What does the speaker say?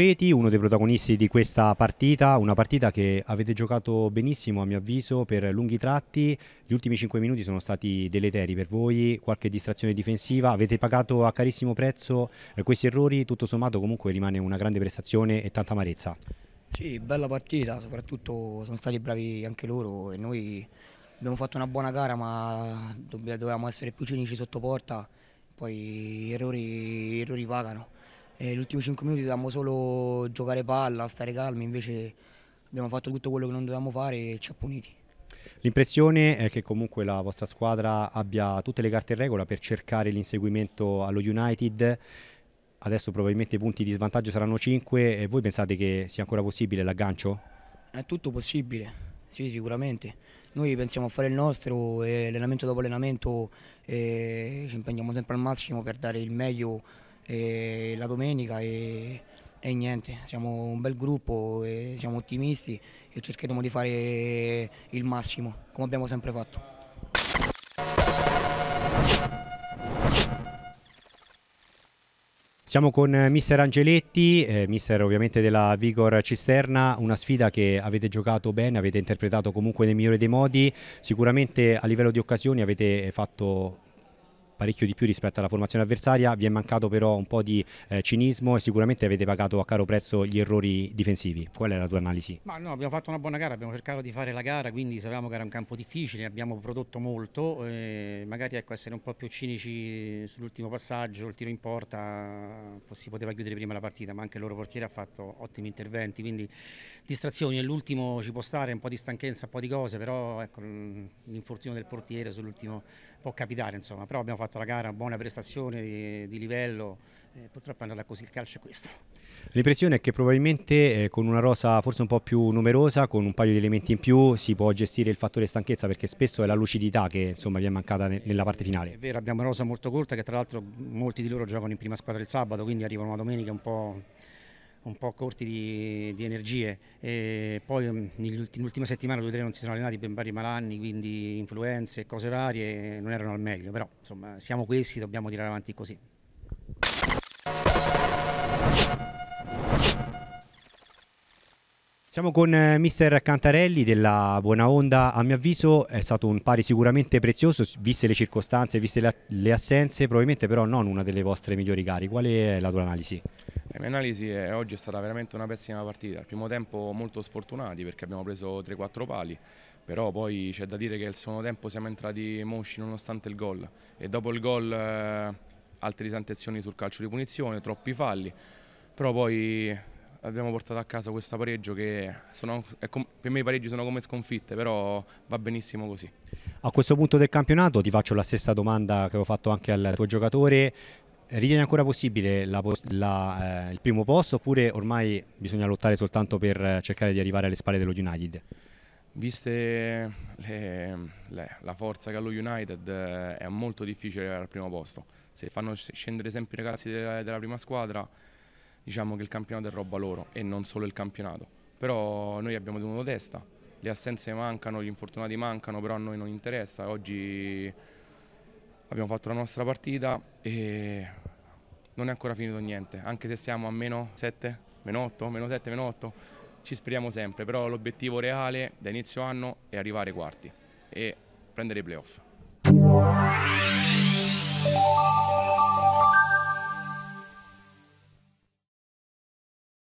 Tureti, uno dei protagonisti di questa partita, una partita che avete giocato benissimo a mio avviso per lunghi tratti, gli ultimi 5 minuti sono stati deleteri per voi, qualche distrazione difensiva, avete pagato a carissimo prezzo eh, questi errori, tutto sommato comunque rimane una grande prestazione e tanta amarezza. Sì, bella partita, soprattutto sono stati bravi anche loro e noi abbiamo fatto una buona gara ma dovevamo essere più cinici sotto porta, poi errori, gli errori pagano eh, gli ultimi 5 minuti dovevamo solo giocare palla, stare calmi, invece abbiamo fatto tutto quello che non dovevamo fare e ci ha puniti. L'impressione è che comunque la vostra squadra abbia tutte le carte in regola per cercare l'inseguimento allo United. Adesso probabilmente i punti di svantaggio saranno 5 e voi pensate che sia ancora possibile l'aggancio? È tutto possibile, sì sicuramente. Noi pensiamo a fare il nostro e eh, allenamento dopo allenamento e eh, ci impegniamo sempre al massimo per dare il meglio e la domenica e, e, niente, siamo un bel gruppo, siamo ottimisti e cercheremo di fare il massimo, come abbiamo sempre fatto. Siamo con eh, mister Angeletti, eh, mister ovviamente della Vigor Cisterna, una sfida che avete giocato bene, avete interpretato comunque nel migliore dei modi, sicuramente a livello di occasioni avete fatto parecchio di più rispetto alla formazione avversaria, vi è mancato però un po' di eh, cinismo e sicuramente avete pagato a caro prezzo gli errori difensivi. Qual è la tua analisi? Ma no, abbiamo fatto una buona gara, abbiamo cercato di fare la gara, quindi sapevamo che era un campo difficile, abbiamo prodotto molto, eh, magari ecco, essere un po' più cinici sull'ultimo passaggio, il tiro in porta, si poteva chiudere prima la partita, ma anche il loro portiere ha fatto ottimi interventi, quindi distrazioni e l'ultimo ci può stare, un po' di stanchezza, un po' di cose, però ecco, l'infortunio del portiere sull'ultimo può capitare, insomma, però abbiamo fatto fatto la gara, buona prestazione di, di livello, eh, purtroppo è andata così, il calcio è questo. L'impressione è che probabilmente eh, con una rosa forse un po' più numerosa, con un paio di elementi in più, si può gestire il fattore stanchezza perché spesso è la lucidità che insomma, vi è mancata ne nella parte finale. È vero, abbiamo una rosa molto corta che tra l'altro molti di loro giocano in prima squadra il sabato, quindi arrivano la domenica un po' un po' corti di, di energie e poi mm, nell'ultima settimana due o tre non si sono allenati ben vari malanni quindi influenze e cose varie non erano al meglio però insomma siamo questi dobbiamo tirare avanti così Siamo con eh, mister Cantarelli della Buona Onda, a mio avviso è stato un pari sicuramente prezioso, viste le circostanze, viste le, assenze, probabilmente però non una delle vostre migliori gare. Qual è la tua analisi? La mia analisi è, oggi è stata veramente una pessima partita, al primo tempo molto sfortunati perché abbiamo preso 3-4 pali, però poi c'è da dire che al secondo tempo siamo entrati mosci nonostante il gol e dopo il gol eh, altre disantezioni sul calcio di punizione, troppi falli, però poi abbiamo portato a casa questo pareggio che sono, per me i pareggi sono come sconfitte, però va benissimo così. A questo punto del campionato ti faccio la stessa domanda che avevo fatto anche al tuo giocatore, Ritieni ancora possibile la, la, eh, il primo posto oppure ormai bisogna lottare soltanto per eh, cercare di arrivare alle spalle dello United? Viste le, le, la forza che ha lo United eh, è molto difficile arrivare al primo posto. Se fanno scendere sempre i ragazzi della, della prima squadra diciamo che il campionato è roba loro e non solo il campionato. Però noi abbiamo tenuto testa, le assenze mancano, gli infortunati mancano, però a noi non interessa. Oggi abbiamo fatto la nostra partita e non è ancora finito niente, anche se siamo a meno 7, meno 8, meno 7, meno 8, ci speriamo sempre, però l'obiettivo reale da inizio anno è arrivare ai quarti e prendere i playoff.